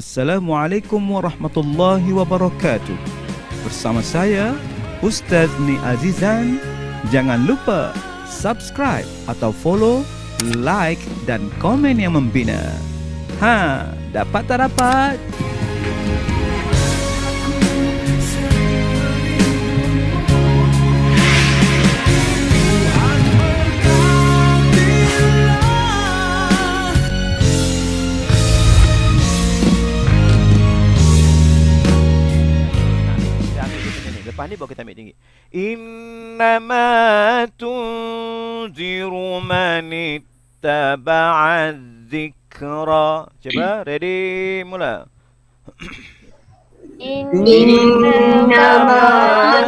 Assalamualaikum warahmatullahi wabarakatuh. Bersama saya Ustaz Ni Azizan. Jangan lupa subscribe atau follow, like dan komen yang membina. Ha, dapat tak dapat? baru kita ambil tinggi. Innama tunziru man ittaba'a dhikra. Cuba, ready, mula. Innama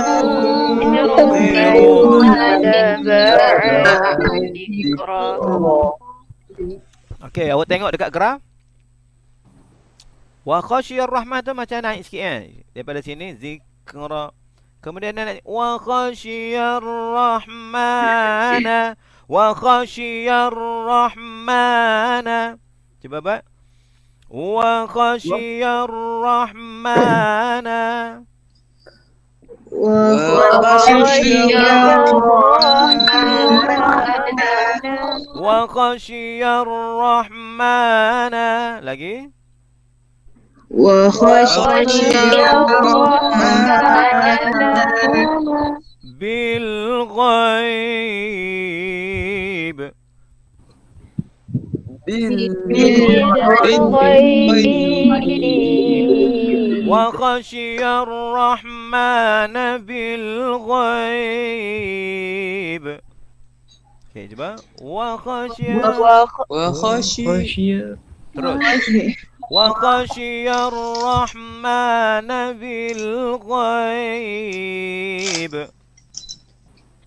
tunziru man Okey, awak tengok dekat graf. Wa khashiyar rahmatu macam naik sikit kan. Eh? Daripada sini zikra Kemudian dia nak Wa khashiyar rahmana Wa khashiyar rahmana Cuba buat Wa khashiyar rahmana Wa khashiyar rahmana Wa khashiyar rahmana Lagi Lagi وخشي الرحمن بالغيب وخشي الرحمن بالغيب وخشي الرحمن بالغيب وخشي الرحمن بالغيب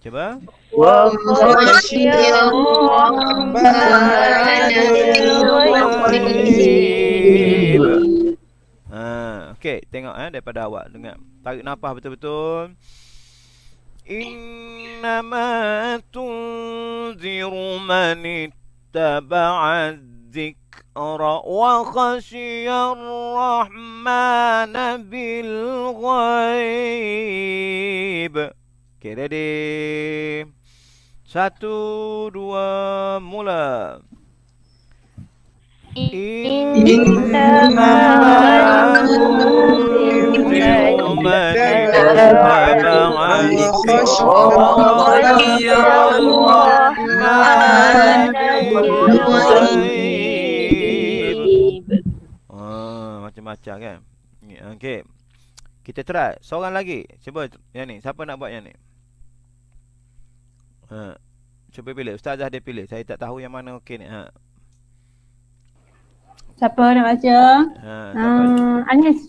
كبا وخشي الرحمن بالغيب Okay, tengok eh daripada awak dengar Tarik nafas betul-betul إنما تنذر من اتبع الذكر الذكر وخشي الرحمن بالغيب كده Satu, dua, mula إنما الرحمن بالغيب pecah kan okay Kita try Seorang lagi Cuba yang ni Siapa nak buat yang ni ha. Cuba pilih Ustazah dia pilih Saya tak tahu yang mana okey ni ha. Siapa nak baca ha, ah, siapa Anis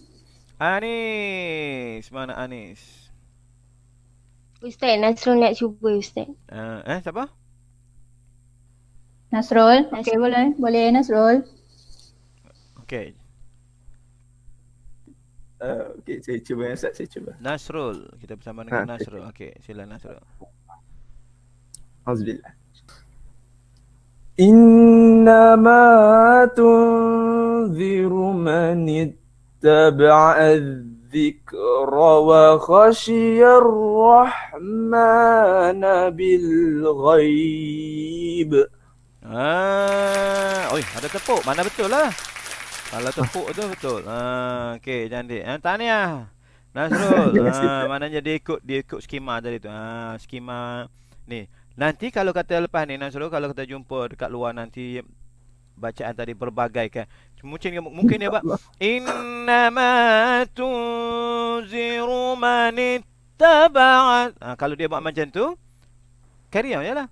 Anis Mana Anis Ustaz Nasrul nak cuba Ustaz uh, Eh siapa Nasrul, Nasrul. boleh Boleh Nasrul okay Eh, okay, saya cuba yang saya cuba. Nasrul, kita bersama dengan ha, Nasrul. Okay. okay, sila Nasrul. Alhamdulillah. Inna ma إنما تنذر من اتبع الذكر Rahman bil بالغيب. Ah, oi, ada tepuk mana betul lah? Kalau tepuk tu betul. Ha uh, okey cantik. Ha uh, tahniah. Nasrul. Ha uh, maknanya ikut dia ikut skema tadi tu. Ha skema ni. Nanti kalau kata lepas ni Nasrul kalau kita jumpa dekat luar nanti bacaan tadi berbagai kan. Mungkin mungkin ya, Pak. Inna ma tunziru man ittaba'at. Ha, ah, kalau dia buat macam tu, carry on jelah.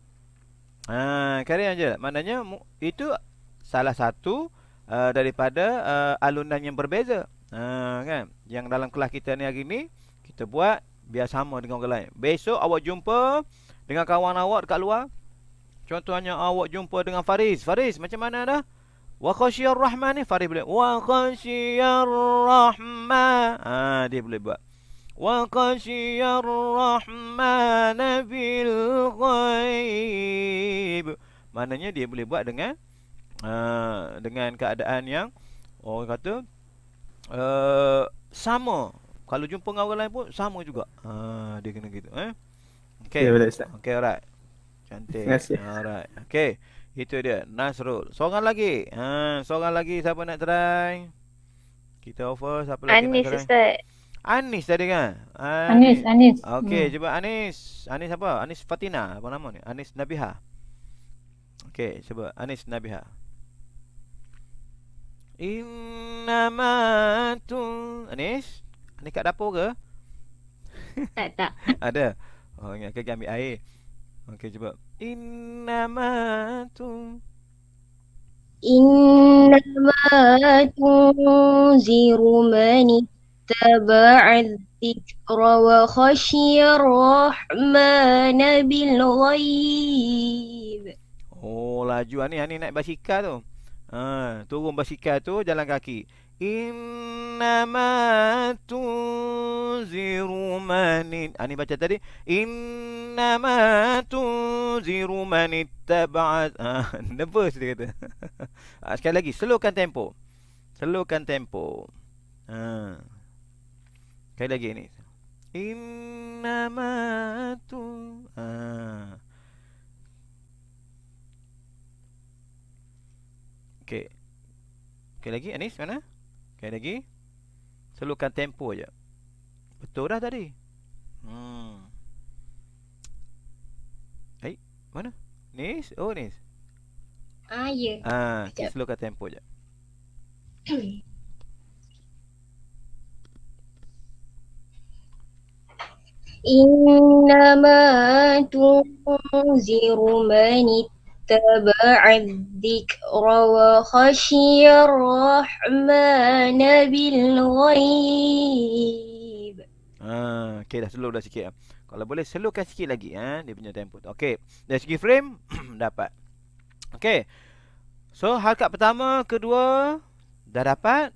Ha, carry on jelah. Maknanya itu salah satu Eh, daripada uh, alunan yang berbeza uh, kan yang dalam kelas kita ni hari ni kita buat biar sama dengan orang lain besok awak jumpa dengan kawan awak dekat luar contohnya awak jumpa dengan Faris Faris macam mana dah wa khashiyar rahman ni Faris boleh wa khashiyar rahman ha, dia boleh buat wa khashiyar rahman bil ghaib maknanya dia boleh buat dengan uh, dengan keadaan yang orang kata uh, sama kalau jumpa dengan orang lain pun sama juga uh, dia kena gitu eh okey ya, boleh okey alright cantik Terima alright okey itu dia Nasrul seorang lagi ha uh, seorang lagi siapa nak try kita offer siapa lagi Anis nak try Anis tadi kan? Anis, Anis. Anis. Okey, hmm. cuba Anis. Anis apa? Anis Fatina. Apa nama ni? Anis Nabiha. Okey, cuba Anis Nabiha. Innama tu Anis, Ni kat dapur ke? Tak tak Ada Oh ingat ke ambil air Okey cuba Innama tu Innama tu Ziru mani Taba'ad Zikra wa khashya Rahman Bil ghaib Oh laju ni Ani naik basikal tu ha, Turun basikal tu jalan kaki Innama tuziru manin ha, Ni baca tadi Innama tuziru manin Taba'at ha, Nervous dia kata ha, Sekali lagi Slowkan tempo Slowkan tempo ha. Sekali lagi ni Innama tu ha. Okey. Okey lagi Anis mana? Okey lagi. Selukan tempo aja. Betul dah tadi. Hmm. Eh, mana? Anis, oh Anis. Ah, ya. Ah, okay, selukan tempo aja. Innama tunziru manit تبعد ذكر وخشي الرحمن بالغيب Ah, okay, dah slow dah sikit. Kalau boleh slowkan sikit lagi ha, dia punya tempo tu. Okay, dari segi frame, dapat. Okay, so hal harkat pertama, kedua, dah dapat.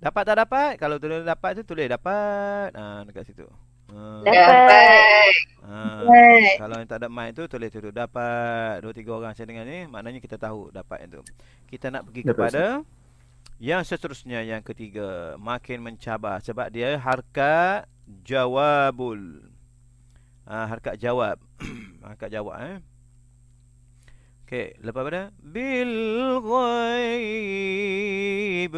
Dapat tak dapat? Kalau tulis dapat tu, tulis dapat. Ha, dekat situ. Ah. Dapat. Ha, kalau yang tak ada mic tu Boleh duduk dapat Dua tiga orang saya dengar ni Maknanya kita tahu dapat itu. Kita nak pergi dapat kepada saya. Yang seterusnya Yang ketiga Makin mencabar Sebab dia harkat jawabul ha, Harkat jawab Harkat jawab eh Okey Lepas pada Bil ghaib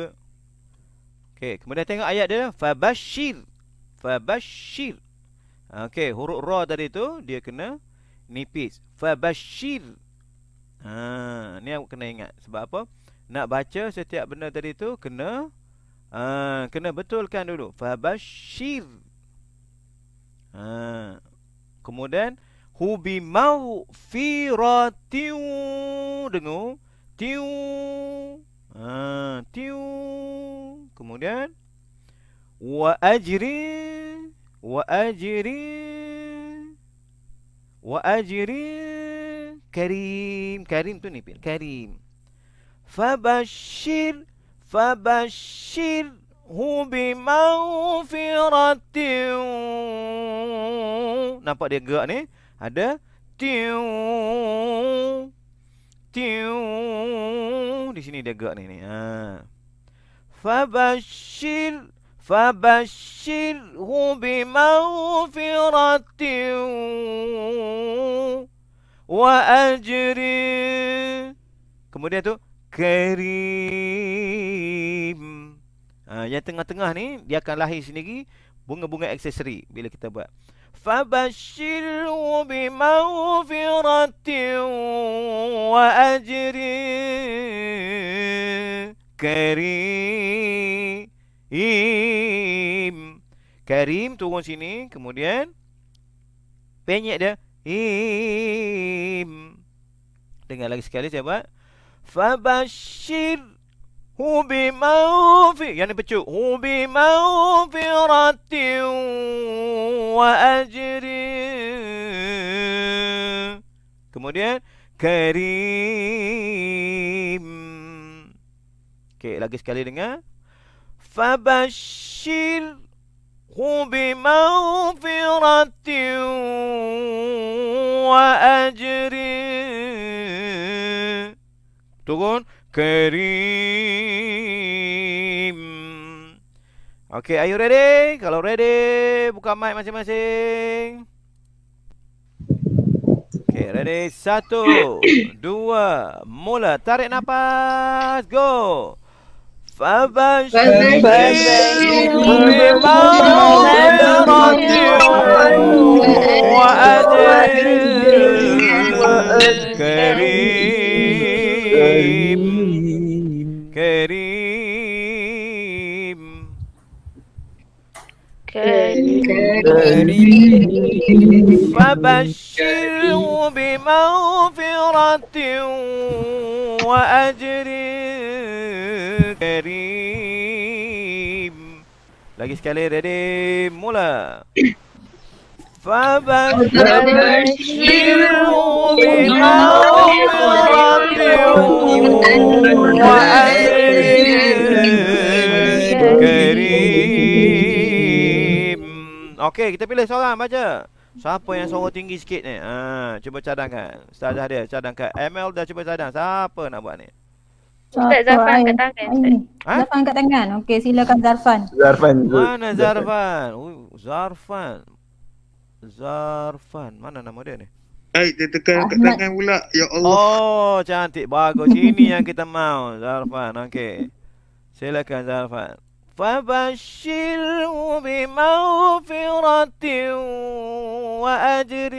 Okey Kemudian tengok ayat dia Fabashir Fabashir Okey, huruf ra tadi tu Dia kena nipis Fabashir ha, Ni aku kena ingat Sebab apa? Nak baca setiap benda tadi tu Kena ha, Kena betulkan dulu Fabashir ha, Kemudian Hubimau Firatiu Dengar Tiu ha, Tiu Kemudian wa wa واجر واجر واجر كريم كريم تو نيبير كريم فبشر فبشره بمغفرة nampak dia gerak ni ada tiu tiu di sini dia gerak ni ni ha fabashir فبشره بمغفرة وأجر kemudian tu kerim ha, yang tengah-tengah ni dia akan lahir sendiri bunga-bunga aksesori bila kita buat fabashshirhu bimaghfiratin wa ajrin karim Im. Karim turun sini. Kemudian. Penyek dia. Im. Dengar lagi sekali saya buat. Fabashir. Hubi maufi. Yang ni pecuk. Hubi maufi ratin. Wa ajrin. Kemudian. Karim. Okey, lagi sekali dengar. فبشره بمغفرة وأجر تقول كريم Okay, are you ready? Kalau ready, buka mic masing-masing. Okay, ready? Satu, dua, mula. Tarik nafas. Go. فبشروا بمغفرة وأجر كريم كريم كريم فبشروا بمغفرة وأجر Karim. Lagi sekali ready mula. Baba Karim. Okey, kita pilih seorang baca. Siapa yang suara tinggi sikit ni? Ha, cuba cadangkan. Ustazah dia cadangkan. ML dah cuba cadang. Siapa nak buat ni? Ustaz Zafan angkat tangan. Ha? Zafan tangan. Okey, silakan Zafan. Zafan. Mana Zafan? Zafan. Zafan. Mana nama dia ni? Baik, dia tekan angkat tangan pula. Ya Allah. Oh, cantik. Bagus. Ini yang kita mahu. Zafan. Okey. Silakan Zafan. فبشره wa وأجر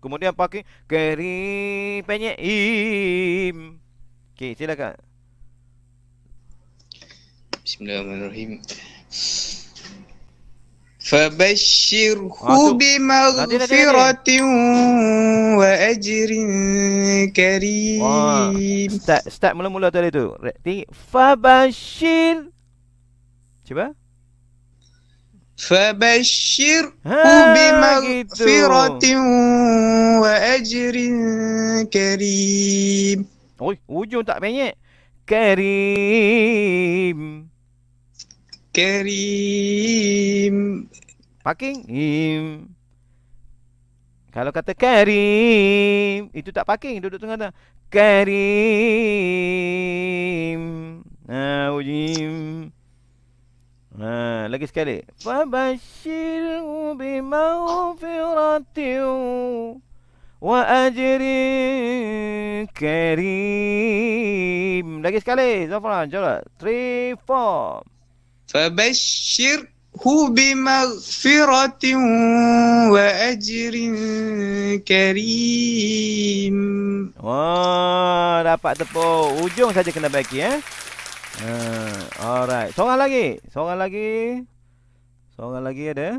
Kemudian pakai keripenye im Okey, silakan. Bismillahirrahmanirrahim. Fabashshirhu ah, bimaghfiratin wa ajrin karim. Start start mula-mula tadi tu. Tengok fabashshir. Cuba. Fabashir ha, bimaghfiratin wa ajrin karim. Oi, hujung tak penyek. Kerim. Kerim. Parking. Im. Kalau kata Kerim, itu tak parking. Duduk tengah tengah. Kerim. Ah, ha, ujim. Ha, lagi sekali. Fabashir bi mawfiratin. Wa ajrin كريم lagi sekali Zafran jom 3 4 فبشر هو wa ajrin كريم Wah, dapat tepuk Ujung saja kena baiki eh? Uh, alright, seorang lagi Seorang lagi Seorang lagi ada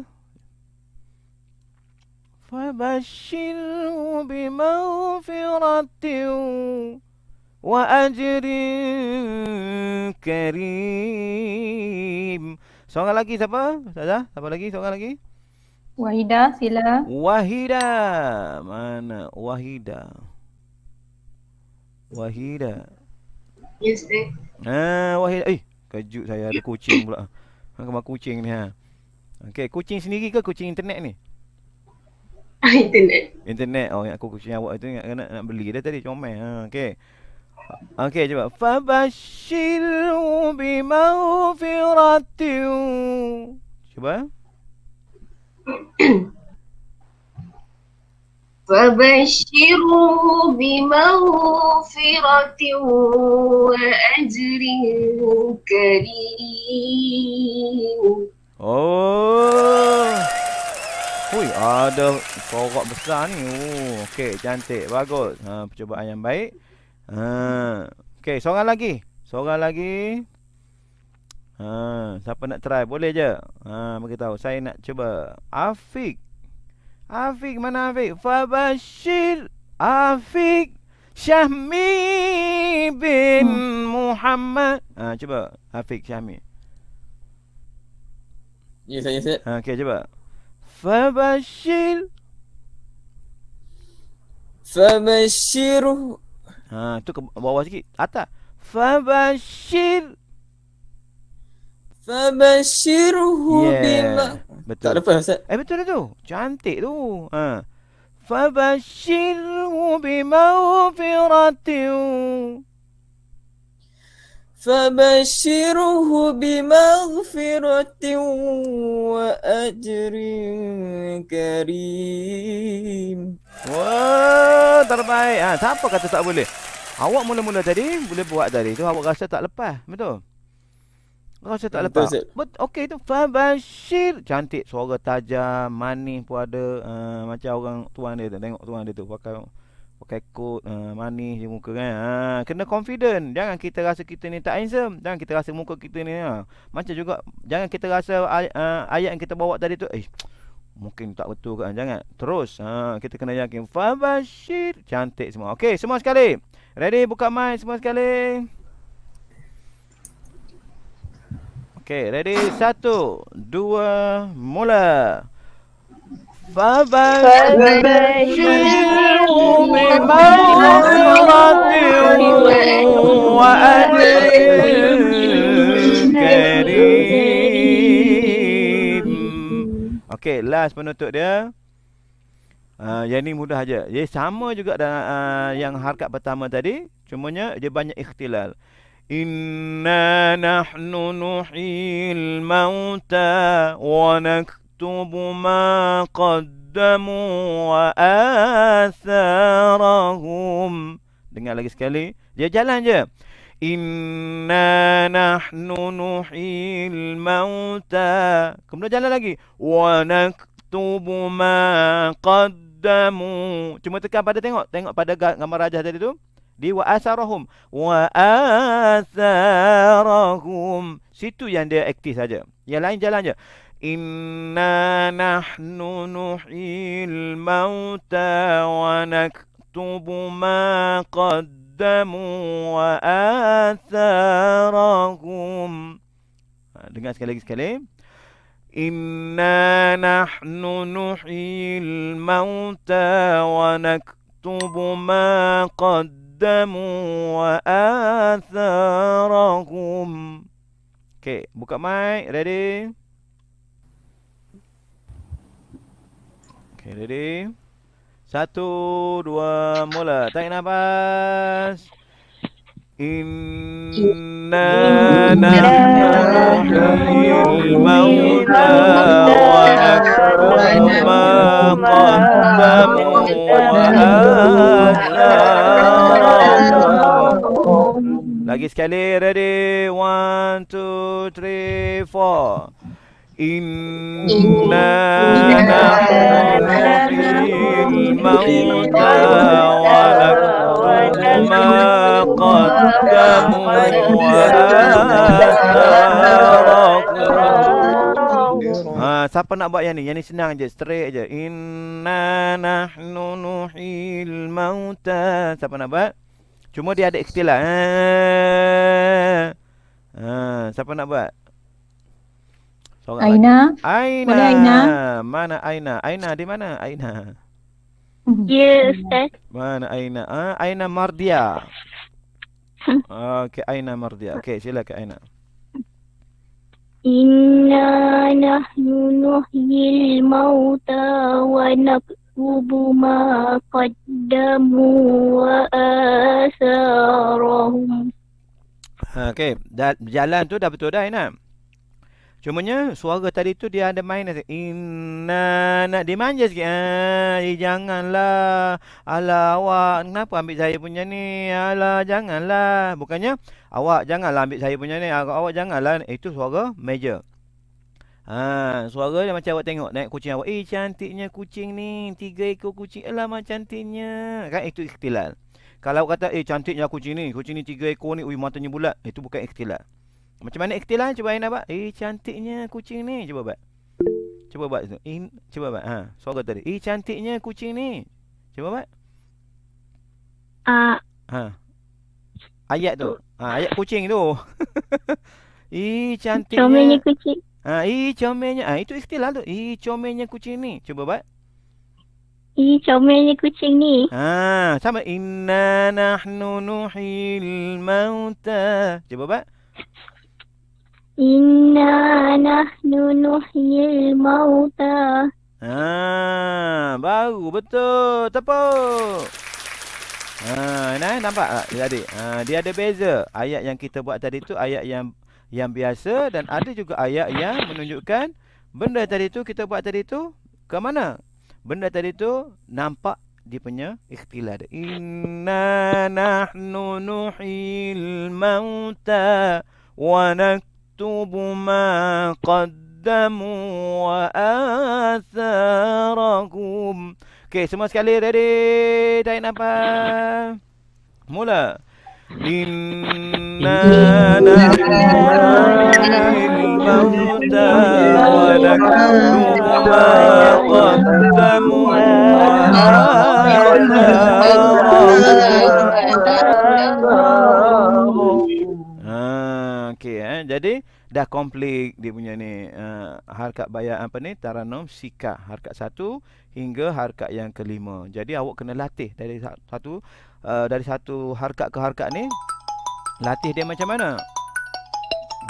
فبشره بمغفرة وأجر كريم سؤال lagi siapa? Saja, siapa lagi? Seorang lagi. Wahida, sila. Wahida. Mana? Wahida. Wahida. Yes, eh. Ah, Wahida. Eh, kejut saya ada kucing pula. Kan kemar kucing ni ha. Okey, kucing sendiri ke kucing internet ni? Ah, internet. Internet. Oh, yang aku kucing awak tu ingat nak, nak beli dah tadi comel. Ha, okay. Okey, cuba. Fabashiru bimaghfiratin. Cuba. فبشروا بمغفرة وأجر كريم. أوه ada sorak besar ni. Oh, okey cantik. Bagus. Ha percubaan yang baik. Ha. Okey, seorang lagi. Seorang lagi. Ha, siapa nak try boleh je. Ha, bagi tahu saya nak cuba. Afiq. Afiq mana Afiq? Fabashir Afiq Syahmi bin hmm. Muhammad. Ha, cuba Afiq Syahmi. Ya, saya, saya. Ha, okey, cuba. Fabashir Fabashir Ha tu ke bawah sikit atas Fabashir Fabashirhu yeah. bima Betul Tak lepas Ustaz Eh betul lah tu Cantik tu Ha Fabashirhu bima ufiratin فبشره بمغفرة وأجر كريم Wah, terbaik. Ha, ah, siapa kata tak boleh? Awak mula-mula tadi boleh buat tadi itu. awak rasa tak lepas, betul? Rasa tak lepas. But okey itu. Fabashir cantik suara tajam, manis pun ada uh, macam orang tuan dia tengok tuan dia tu pakai pakai coat uh, manis je muka kan. Ha, kena confident. Jangan kita rasa kita ni tak handsome. Jangan kita rasa muka kita ni. Ha. Macam juga jangan kita rasa uh, ayat yang kita bawa tadi tu eh mungkin tak betul kan. Jangan. Terus ha, kita kena yakin Fabashir cantik semua. Okey, semua sekali. Ready buka mic semua sekali. Okey, ready. Satu, dua, Mula. Okay, last penutup dia uh, Yang ni mudah aja. Dia sama juga dengan uh, ah, yang harkat pertama tadi Cumanya dia banyak ikhtilal Inna nahnu nuhil mauta Wa nak يكتب ما قدموا وآثارهم dengar lagi sekali dia jalan je inna nahnu nuhil mauta kemudian jalan lagi wa naktubu ma qaddamu cuma tekan pada tengok tengok pada gambar rajah tadi tu di wa asarahum wa asarahum situ yang dia aktif saja yang lain jalan je إنا نحن نحيي الموتى ونكتب ما قدموا وآثارهم dengar sekali lagi sekali إنا نحن نحيي الموتى ونكتب ما قدموا وآثارهم Okay, buka mic, ready? Okay, ready? Satu, dua, mula. Tarik nafas. Inna nahnu al-mauta wa akhiru ma qaddamu wa Lagi sekali, ready? One, two, three, four. Inna إنا الموتى ونكتب ما قدموا Uh, siapa nak buat yang ni? Yang ni senang je, straight je. Inna nahnu nuhil mauta. Siapa nak buat? Cuma dia ada ikhtilaf. Ha. Uh, siapa nak buat? Seorang Aina. Lagi. Aina. Mana Aina? Mana Aina? Aina di mana? Aina. Mhm. Ya, Ustaz. Mana Aina? Ha? Aina Mardia. Okey, Aina Mardia. Okey, ke Aina. Inna nahnu nuhyil mauta wa naktubu ma qaddamu wa asarahum. Okey, jalan tu dah betul dah, Inam? Cumanya suara tadi tu dia ada main nasi. Inna nak dimanja manja sikit. Ah, eh, janganlah. ala awak kenapa ambil saya punya ni? ala janganlah. Bukannya awak janganlah ambil saya punya ni. Awak janganlah. Itu suara major. Ha, ah, suara dia macam awak tengok naik kucing awak. Eh cantiknya kucing ni. Tiga ekor kucing. Alah macam cantiknya. Kan itu ikhtilal. Kalau awak kata eh cantiknya kucing ni. Kucing ni tiga ekor ni. Ui matanya bulat. Itu bukan ikhtilal. Macam mana ikhtilah lah Cuba Aina buat Eh cantiknya kucing ni Cuba buat Cuba buat tu In, Cuba buat ha, Suara tadi Eh cantiknya kucing ni Cuba buat uh, ha. Ayat tu ha, Ayat kucing tu Eh cantiknya Comelnya kucing Ah, ha, ih eh, comelnya. Ah, ha, itu istilah tu. Ih eh, comelnya kucing ni. Cuba buat. Ih eh, comelnya kucing ni. Ah, sama inna nahnu nuhil mauta. Cuba pak? Inna nahnu nuhyil mauta. Ha, baru betul. Tepuk. Ha, nah, nampak tak tadi? Ha, dia ada beza. Ayat yang kita buat tadi tu ayat yang yang biasa dan ada juga ayat yang menunjukkan benda tadi tu kita buat tadi tu ke mana? Benda tadi tu nampak dia punya ikhtilal. Inna nahnu nuhyil mauta wa nak يكتب ما قدموا وآثارهم Oke, okay, semua sekali ready. Tarik apa? Mula. Inna na'lamu mauta wa nakalu ma qaddamu wa Jadi dah komplit dia punya ni uh, harkat bayar apa ni taranum sikah harkat satu hingga harkat yang kelima. Jadi awak kena latih dari satu uh, dari satu harkat ke harkat ni latih dia macam mana?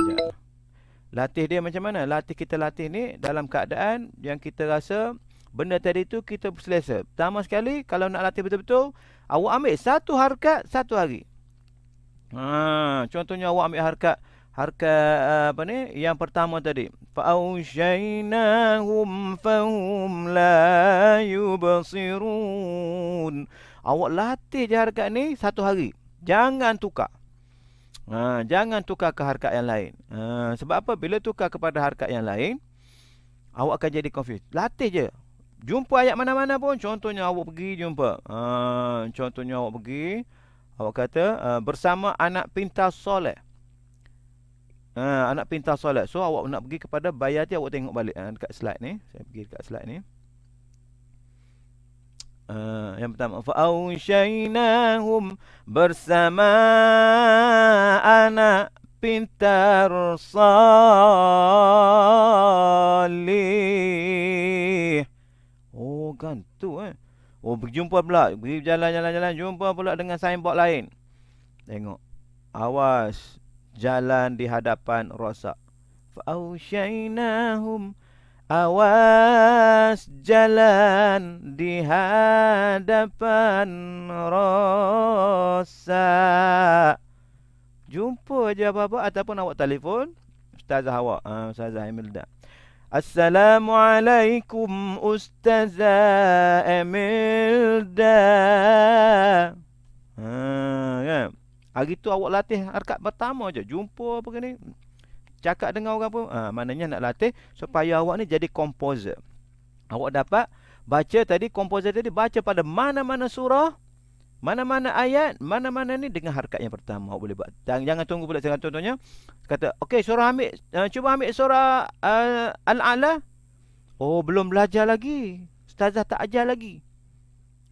Ya. Latih dia macam mana? Latih kita latih ni dalam keadaan yang kita rasa benda tadi tu kita selesa. Pertama sekali kalau nak latih betul-betul awak ambil satu harkat satu hari. Ha, contohnya awak ambil harkat harka eh, apa ni yang pertama tadi fa aushaynahum fahum la yubsirun awak latih je harakat ni satu hari jangan tukar ha, jangan tukar ke harakat yang lain ha, sebab apa bila tukar kepada harakat yang lain awak akan jadi confused latih je jumpa ayat mana-mana pun contohnya awak pergi jumpa ha, contohnya awak pergi awak kata eh, bersama anak pintar soleh Ha, anak pintar solat. So awak nak pergi kepada bayar dia awak tengok balik ha, dekat slide ni. Saya pergi dekat slide ni. Uh, yang pertama fa aushainahum bersama anak pintar salih oh tu eh oh jumpa pula pergi jalan-jalan-jalan jumpa pula dengan signboard lain tengok awas jalan di hadapan rosak. Fa'ushainahum awas jalan di hadapan rosak. Jumpa je apa-apa ataupun awak telefon Ustazah awak, ha, ah, Ustazah Emilda. Assalamualaikum Ustazah Emilda. Ha. Hari tu awak latih harkat pertama je Jumpa apa ni Cakap dengan orang pun ha, Maknanya nak latih Supaya awak ni jadi komposer Awak dapat Baca tadi Komposer tadi Baca pada mana-mana surah Mana-mana ayat Mana-mana ni Dengan harkat yang pertama Awak boleh buat Dan jangan tunggu pula Dengan contohnya Kata Okey surah ambil uh, Cuba ambil surah uh, Al-A'la Oh belum belajar lagi Ustazah tak ajar lagi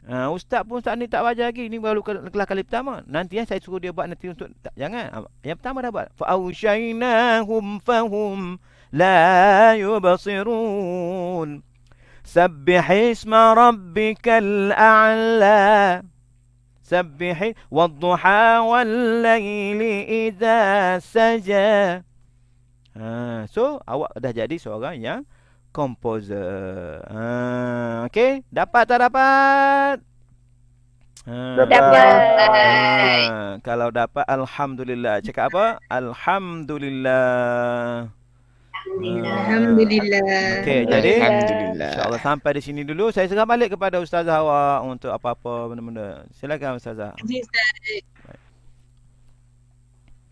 Uh, ustaz pun ustaz ni tak belajar lagi. Ini baru kelas kali, kali pertama. Nanti ya, saya suruh dia buat nanti untuk tak, jangan. Ha, yang pertama dah buat. Fa ausyainahum fahum la yubsirun. Sabbih isma rabbikal a'la. Sabbih wadduha wal laili idza saja. Ha, so awak dah jadi seorang yang composer. Uh, ah, okay, dapat tak dapat? Ah. Dapat. Uh, kalau dapat, alhamdulillah. Cakap apa? Alhamdulillah. Alhamdulillah. Okay, jadi Alhamdulillah. InsyaAllah sampai di sini dulu. Saya serah balik kepada Ustazah awak untuk apa-apa benda-benda. Silakan Ustazah.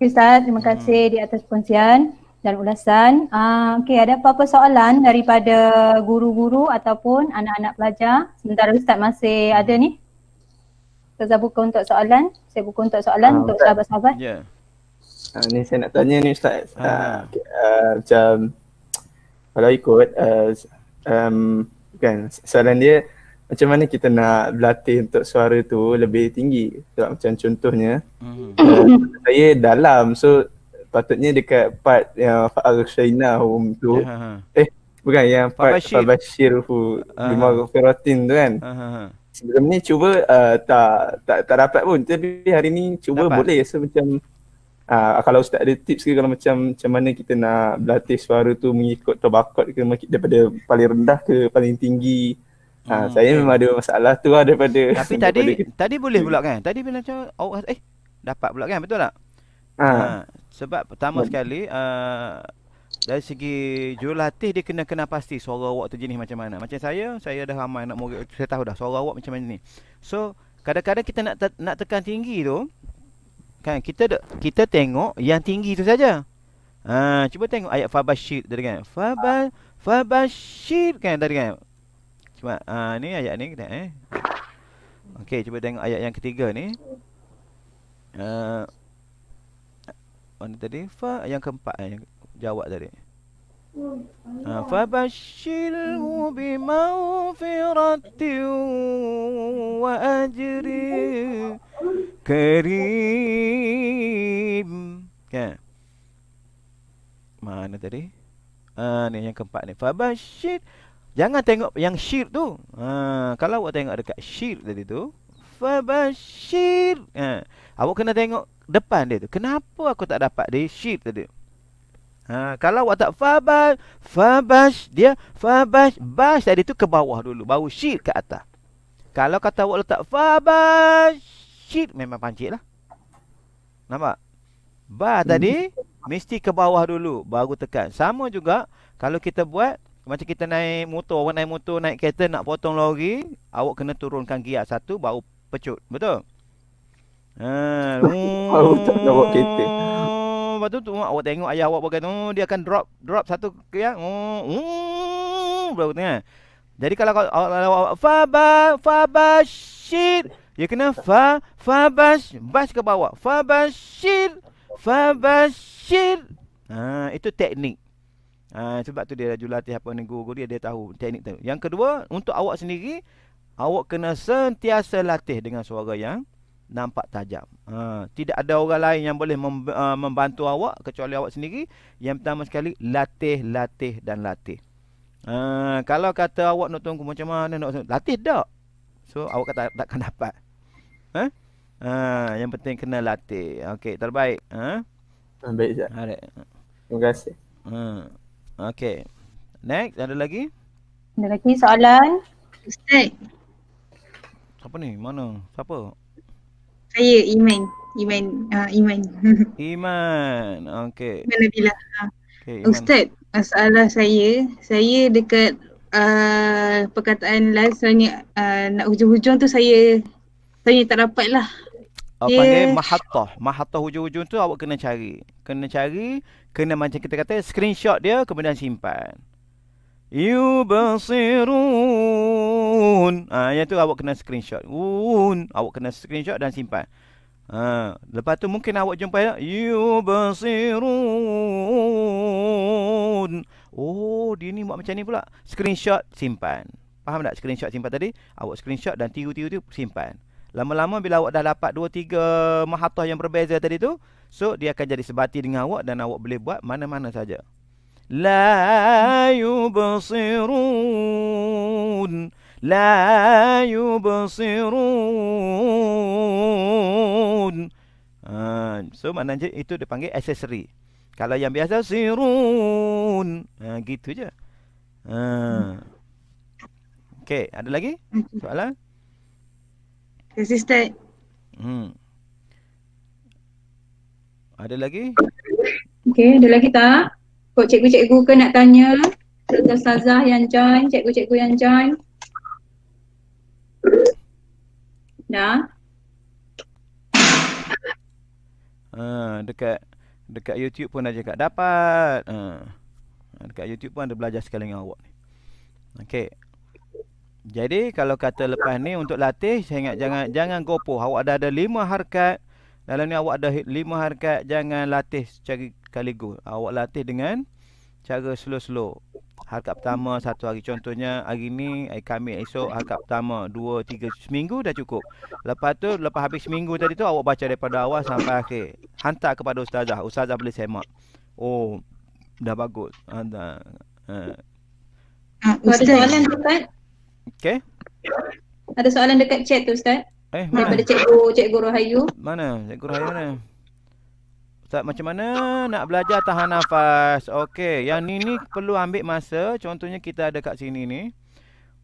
Ustaz, terima kasih hmm. di atas pengsian dan ulasan. Uh, Okey, ada apa-apa soalan daripada guru-guru ataupun anak-anak pelajar? Sementara Ustaz masih ada ni. Saya buka untuk soalan. Saya buka untuk soalan uh, untuk Ustaz. sahabat-sahabat. Ya. Yeah. Uh, ni saya nak tanya ni Ustaz. Uh, ah. uh, okay, uh, macam kalau ikut, uh, um, kan soalan dia macam mana kita nak berlatih untuk suara tu lebih tinggi? Sebab macam contohnya, mm. uh, saya dalam. So, patutnya dekat part yang Al-Shainahu tu yeah, ha, ha, ha. Eh bukan yang part Fabashir hu uh-huh. Firatin tu kan Sebelum ni cuba uh, tak, tak tak dapat pun tapi hari ni cuba dapat. boleh So macam uh, kalau ustaz ada tips ke kalau macam macam mana kita nak berlatih suara tu Mengikut tobakot ke daripada paling rendah ke paling tinggi Ha, hmm. saya memang ada masalah tu lah daripada Tapi tadi kita. tadi boleh pula kan? Tadi bila macam oh, eh dapat pula kan betul tak? Ha. ha sebab pertama hmm. sekali uh, dari segi jurulatih dia kena kena pasti suara awak tu jenis macam mana. Macam saya, saya dah ramai nak murid saya tahu dah suara awak macam mana ni. So, kadang-kadang kita nak te- nak tekan tinggi tu kan kita kita tengok yang tinggi tu saja. Ha, cuba tengok ayat fabashir tadi kan. Fabal fabashir kan tadi kan. Cuba ha, ni ayat ni kita eh. Okey, cuba tengok ayat yang ketiga ni. uh, mana tadi fa yang keempat eh, yang jawab tadi Ha, ah, fabashshirhu bi mawfirati wa ajri karim. Kan? Mana tadi? Ha, ni yang keempat ni. fa Fabashshir. Jangan tengok yang syir tu. Ha, kalau awak tengok dekat syir tadi tu, fabashir. Ha. Awak kena tengok depan dia tu. Kenapa aku tak dapat dia shir tadi? Ha, kalau awak tak fabash, fabash dia fabash bash tadi tu ke bawah dulu baru shir ke atas. Kalau kata awak letak fabashir memang pancit lah. Nampak? Ba tadi mesti ke bawah dulu baru tekan. Sama juga kalau kita buat macam kita naik motor, awak naik motor, naik kereta nak potong lori, awak kena turunkan gear satu baru pecut betul ha uh, tak nak buat kereta oh, lepas tu, tu oh, awak tengok ayah awak pakai tu oh, dia akan drop drop satu ke yang oh berapa tengah jadi kalau awak kalau awak fa ba fa ba ya kena fa fa bas bas ke bawah fa ba shit fa ba shit ha itu teknik Ha, sebab tu dia laju latih apa ni guru-guru dia, dia tahu teknik tu. Yang kedua, untuk awak sendiri, Awak kena sentiasa latih dengan suara yang nampak tajam. Ha, tidak ada orang lain yang boleh mem, uh, membantu awak kecuali awak sendiri. Yang pertama sekali latih, latih dan latih. Ha, kalau kata awak nak tunggu macam mana nak latih tak? So awak kata takkan dapat. Ha? ha yang penting kena latih. Okey, terbaik. Ha? ha baik, Zat. Terima kasih. Ha. Okey. Next, ada lagi? Ada lagi soalan? Ustaz, Siapa ni? Mana? Siapa? Saya Iman. Iman. Uh, Iman. Iman. Okey. mana Nabila. Ah. Okay, Iman. Ustaz, masalah saya, saya dekat uh, perkataan lain sebenarnya uh, nak hujung-hujung tu saya saya tak dapat lah. Uh, yeah. panggil mahattah. Mahattah hujung-hujung tu awak kena cari. Kena cari, kena macam kita kata screenshot dia kemudian simpan. You basirun un. Ha, yang tu awak kena screenshot. Un. Awak kena screenshot dan simpan. Ha, lepas tu mungkin awak jumpa ya. Yubasirun. Oh, dia ni buat macam ni pula. Screenshot, simpan. Faham tak screenshot simpan tadi? Awak screenshot dan tiru-tiru tu simpan. Lama-lama bila awak dah dapat 2-3 mahatah yang berbeza tadi tu. So, dia akan jadi sebati dengan awak dan awak boleh buat mana-mana saja. La yubasirun. لا يبصرون ha, so mana je itu dipanggil panggil accessory Kalau yang biasa sirun ha, Gitu je ha. Okay ada lagi soalan? Assistant hmm. Ada lagi? Okay ada lagi tak? Kok cikgu-cikgu ke nak tanya? Ustazah yang join, cikgu-cikgu yang join Dah. Ha, dekat dekat YouTube pun aja kak dapat. Ha. Dekat YouTube pun ada belajar sekali dengan awak ni. Okey. Jadi kalau kata lepas ni untuk latih saya ingat jangan jangan gopoh. Awak ada ada lima harkat. Dalam ni awak ada lima harkat jangan latih secara kaligus. Awak latih dengan cara slow-slow harga pertama satu hari contohnya hari ni hari kami esok harga pertama dua tiga seminggu dah cukup lepas tu lepas habis seminggu tadi tu awak baca daripada awal sampai akhir hantar kepada ustazah ustazah boleh semak oh dah bagus ha, ha. Ah, ada soalan tu dekat Okay. ada soalan dekat chat tu ustaz eh, daripada mana? cikgu cikgu rohayu mana cikgu rohayu mana Ustaz macam mana nak belajar tahan nafas? Okey, yang ni ni perlu ambil masa. Contohnya kita ada kat sini ni.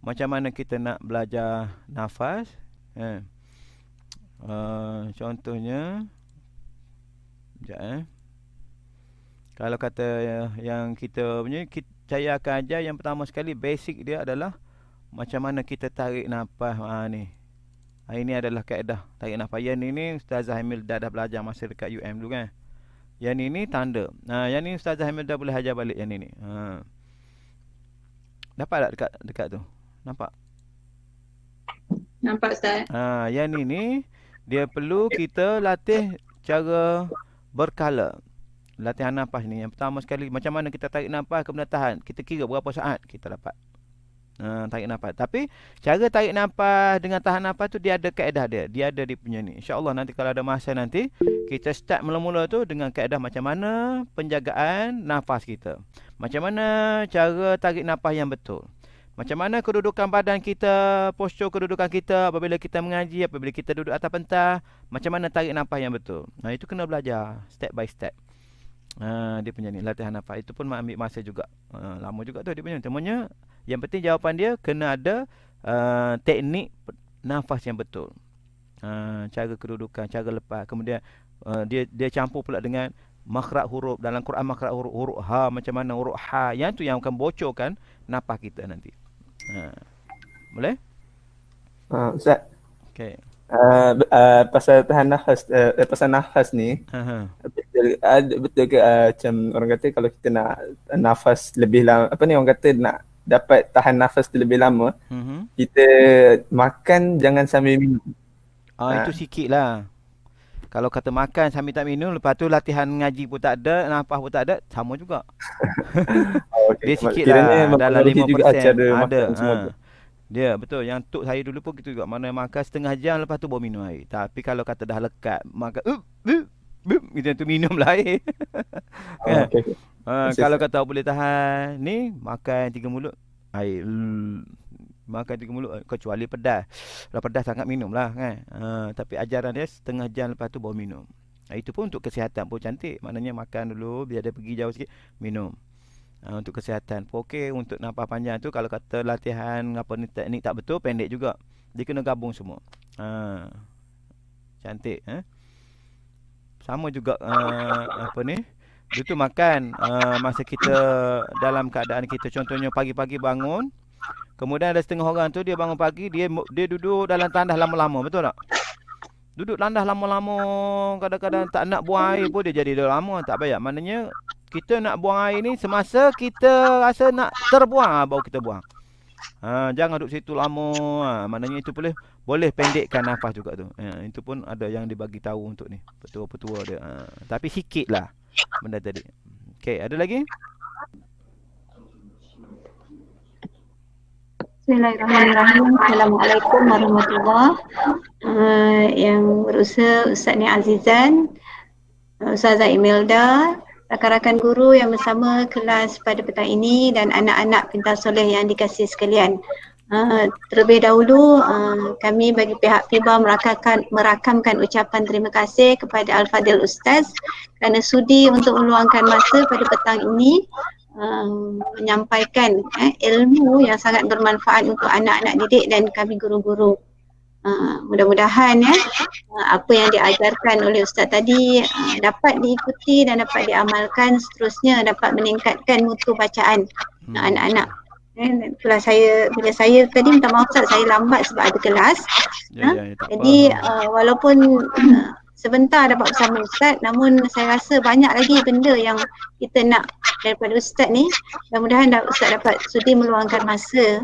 Macam mana kita nak belajar nafas? Eh. Uh, contohnya Sekejap eh. Kalau kata yang kita punya saya akan ajar yang pertama sekali basic dia adalah macam mana kita tarik nafas ha, ni. Ha, ini adalah kaedah tarik nafas. Yang ini, ini Ustazah dah, dah belajar masa dekat UM dulu kan. Yang ini tanda ha, Yang ini Ustazah Hamidah boleh hajar balik yang ini ha. Dapat tak dekat, dekat tu? Nampak? Nampak Ustaz ha, Yang ini Dia perlu kita latih Cara berkala Latihan nafas ni Yang pertama sekali Macam mana kita tarik nafas Kemudian tahan Kita kira berapa saat Kita dapat uh, tarik nafas. Tapi cara tarik nafas dengan tahan nafas tu dia ada kaedah dia. Dia ada dia punya ni. Allah nanti kalau ada masa nanti kita start mula-mula tu dengan kaedah macam mana penjagaan nafas kita. Macam mana cara tarik nafas yang betul. Macam mana kedudukan badan kita, postur kedudukan kita apabila kita mengaji, apabila kita duduk atas pentas, macam mana tarik nafas yang betul. Nah itu kena belajar step by step. Uh, dia punya ni latihan nafas itu pun ambil masa juga uh, lama juga tu dia punya temanya yang penting jawapan dia kena ada uh, teknik nafas yang betul. Uh, cara kedudukan, cara lepas. Kemudian uh, dia dia campur pula dengan makhraj huruf dalam Quran makhraj huruf, huruf ha macam mana huruf ha yang tu yang akan bocorkan nafas kita nanti. Ha. Boleh? Ha uh, ustaz. Okey. Uh, uh, pasal tahan nafas uh, eh, pasal nafas ni uh-huh. betul, uh, betul ke uh, macam orang kata kalau kita nak nafas lebih lama apa ni orang kata nak dapat tahan nafas lebih lama mm-hmm. kita makan jangan sambil minum ah ha. itu sikit lah kalau kata makan sambil tak minum lepas tu latihan ngaji pun tak ada nafas pun tak ada sama juga oh, okay. dia sikit lah dalam 5% juga ada, ada. Ha. dia betul yang tu saya dulu pun gitu juga mana yang makan setengah jam lepas tu boleh minum air tapi kalau kata dah lekat makan uh, uh, uh, itu minum lah air oh, okay. Uh, kalau kata boleh tahan ni makan tiga mulut air makan tiga mulut kecuali pedas. Kalau pedas sangat minumlah kan. Uh, tapi ajaran dia setengah jam lepas tu baru minum. Uh, itu pun untuk kesihatan pun cantik. Maknanya makan dulu biar dia pergi jauh sikit minum. Uh, untuk kesihatan okey untuk nafas panjang tu kalau kata latihan apa ni teknik tak betul pendek juga. Dia kena gabung semua. Uh, cantik eh. Sama juga uh, apa ni? Itu makan uh, masa kita dalam keadaan kita contohnya pagi-pagi bangun kemudian ada setengah orang tu dia bangun pagi dia dia duduk dalam tandas lama-lama betul tak? Duduk landas lama-lama kadang-kadang tak nak buang air pun dia jadi dah lama tak payah. Maknanya kita nak buang air ni semasa kita rasa nak terbuang ah, baru kita buang. Ha, jangan duduk situ lama. Ha, maknanya itu boleh boleh pendekkan nafas juga tu. Ha, itu pun ada yang dibagi tahu untuk ni. Petua-petua dia. Ha, tapi sikit lah benda tadi. Okay, ada lagi? Bismillahirrahmanirrahim. Assalamualaikum warahmatullahi wabarakatuh. Uh, yang berusaha Ustaz Ni Azizan, uh, Ustaz Imelda, rakan-rakan guru yang bersama kelas pada petang ini dan anak-anak pintar soleh yang dikasih sekalian. Uh, terlebih dahulu uh, kami bagi pihak FIBA merakamkan, merakamkan ucapan terima kasih kepada Al-Fadil Ustaz kerana sudi untuk meluangkan masa pada petang ini uh, menyampaikan eh, ilmu yang sangat bermanfaat untuk anak-anak didik dan kami guru-guru. Uh, mudah-mudahan ya uh, apa yang diajarkan oleh ustaz tadi uh, dapat diikuti dan dapat diamalkan seterusnya dapat meningkatkan mutu bacaan hmm. anak-anak Eh, itulah saya bila saya tadi minta maaf Ustaz saya lambat sebab ada kelas. Ya, ya ha? ya, ya, Jadi uh, walaupun uh, sebentar dapat bersama Ustaz namun saya rasa banyak lagi benda yang kita nak daripada Ustaz ni. Mudah-mudahan Ustaz dapat sudi meluangkan masa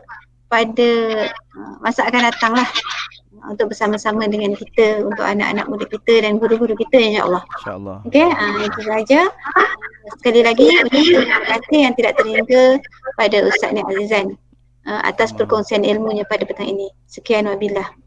pada uh, masa akan datang lah untuk bersama-sama dengan kita untuk anak-anak muda kita dan guru-guru kita insya-Allah. Insya-Allah. Okey, uh, itu saja. Sekali lagi terima kasih yang tidak terhingga pada Ustaz Nik Azizan uh, atas perkongsian ilmunya pada petang ini. Sekian wabillahi